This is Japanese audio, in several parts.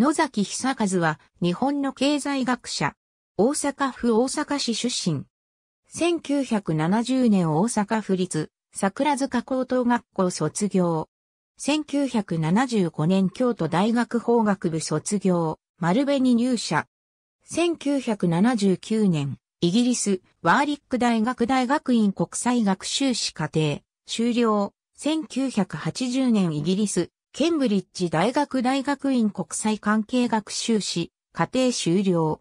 野崎久和は日本の経済学者。大阪府大阪市出身。1970年大阪府立桜塚高等学校卒業。1975年京都大学法学部卒業、丸紅入社。1979年、イギリス、ワーリック大学大学院国際学習士課程、修了。1980年イギリス、ケンブリッジ大学大学院国際関係学習士、課程修了。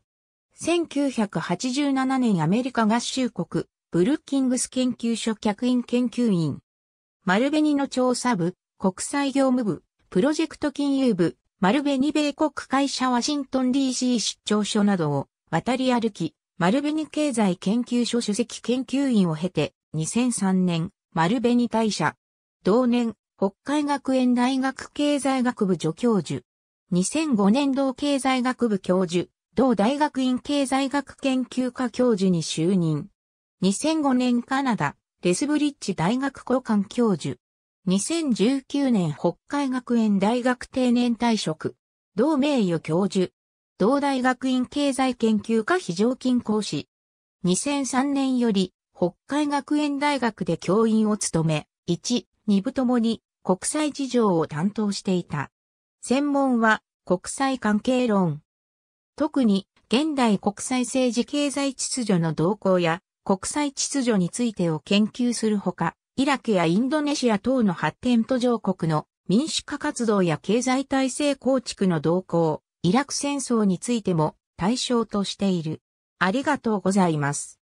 1987年アメリカ合衆国、ブルッキングス研究所客員研究員。丸紅の調査部、国際業務部、プロジェクト金融部、丸紅米国会社ワシントン DC 出張所などを渡り歩き、丸紅経済研究所主席研究員を経て、2003年、丸紅大社。同年、北海学園大学経済学部助教授。2005年同経済学部教授、同大学院経済学研究科教授に就任。2005年カナダ、レスブリッジ大学交換教授。2019年北海学園大学定年退職。同名誉教授。同大学院経済研究科非常勤講師。2003年より北海学園大学で教員を務め、1、2部ともに国際事情を担当していた。専門は国際関係論。特に現代国際政治経済秩序の動向や国際秩序についてを研究するほか、イラクやインドネシア等の発展途上国の民主化活動や経済体制構築の動向、イラク戦争についても対象としている。ありがとうございます。